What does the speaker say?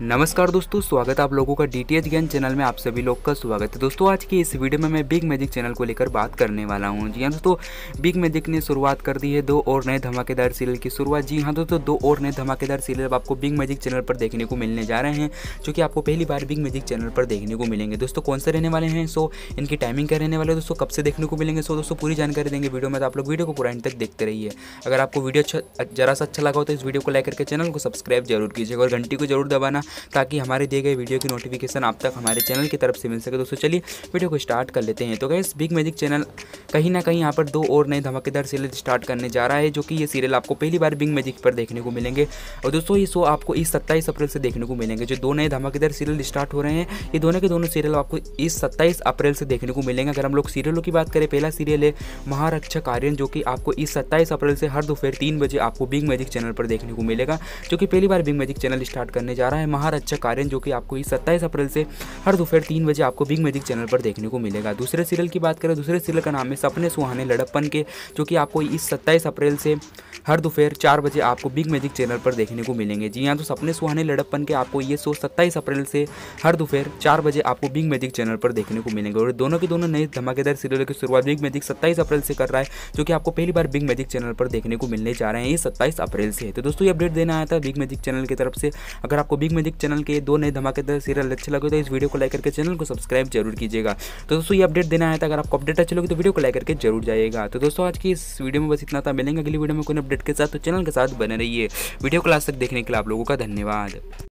नमस्कार दोस्तों स्वागत है आप लोगों का डी टी एच ज्ञान चैनल में आप सभी लोग का स्वागत है दोस्तों आज की इस वीडियो में मैं बिग मैजिक चैनल को लेकर बात करने वाला हूं जी हाँ दोस्तों बिग मैजिक ने शुरुआत कर दी है दो और नए धमाकेदार सीरियल की शुरुआत जी हाँ दोस्तों दो और नए धमाकेदार सीरियल आपको बिग मैजिक चैनल पर देखने को मिलने जा रहे हैं जो कि आपको पहली बार बिग मैजिक चैनल पर देखने को मिलेंगे दोस्तों कौन से रहने वाले हैं सो इनकी टाइमिंग क्या रहने वाले दोस्तों कब से देखने को मिलेंगे सो दोस्तों पूरी जानकारी देंगे वीडियो में तो आप लोग वीडियो को पूरा एंड तक देखते रहिए अगर आपको वीडियो अच्छा, जरा सा अच्छा लगा हो तो इस वीडियो को लाइक करके चैनल को सब्सक्राइब जरूर कीजिएगा और घंटी को जरूर दबाना करना ताकि हमारे दिए गए वीडियो की नोटिफिकेशन आप तक हमारे चैनल की तरफ से मिल सके दोस्तों चलिए वीडियो को स्टार्ट कर लेते हैं तो गैस बिग मैजिक चैनल कहीं ना कहीं यहाँ पर दो और नए धमाकेदार सीरियल स्टार्ट करने जा रहा है जो कि ये सीरियल आपको पहली बार बिग मैजिक पर देखने को मिलेंगे और दोस्तों ये शो आपको इस सत्ताईस अप्रैल से देखने को मिलेंगे जो दो नए धमाकेदार सीरियल स्टार्ट हो रहे हैं ये दोनों के दोनों सीरियल आपको इस सत्ताईस अप्रैल से देखने को मिलेंगे अगर हम लोग सीरियलों की बात करें पहला सीरियल है महारक्षक आर्यन जो कि आपको इस सत्ताईस अप्रैल से हर दोपहर तीन बजे आपको बिग मैजिक चैनल पर देखने को मिलेगा जो कि पहली बार बिग मैजिक चैनल स्टार्ट करने जा रहा है महारक्षा कारें जो कि आपको इस सत्ताईस अप्रैल से हर दोपहर तीन बजे आपको बिग मैजिक चैनल पर देखने को मिलेगा दूसरे सीरियल की बात करें दूसरे सीरियल का नाम है सपने सुहाने लड़प्पन के जो कि आपको इस सत्ताईस अप्रैल से हर दोपहर चार बजे आपको बिग मैजिक चैनल पर देखने को मिलेंगे जी हाँ तो सपने सुहाने लड़प्पन के आपको ये शो सत्ताईस अप्रैल से हर दोपहर चार बजे आपको बिग मैजिक चैनल पर देखने को मिलेंगे और दोनों के दोनों नए धमाकेदार सीरियल की शुरुआत बिग मैजिक सत्ताईस अप्रैल से कर रहा है जो कि आपको पहली बार बिग मैजिक चैनल पर देखने को मिलने जा रहे हैं ये सत्ताईस अप्रैल से तो दोस्तों ये अपडेट देना आया था बिग मैजिक चैनल की तरफ से अगर आपको बिग म्यूजिक चैनल के दो नए धमाकेदार सीरियल अच्छे लगे तो इस वीडियो को लाइक करके चैनल को सब्सक्राइब जरूर कीजिएगा तो दोस्तों ये अपडेट देना है था अगर आपको अपडेट अच्छे लगे तो वीडियो को लाइक करके जरूर जाइएगा तो दोस्तों आज की इस वीडियो में बस इतना था मिलेंगे अगली वीडियो में कोई अपडेट के साथ तो चैनल के साथ बने रहिए वीडियो को लास्ट तक देखने के लिए आप लोगों का धन्यवाद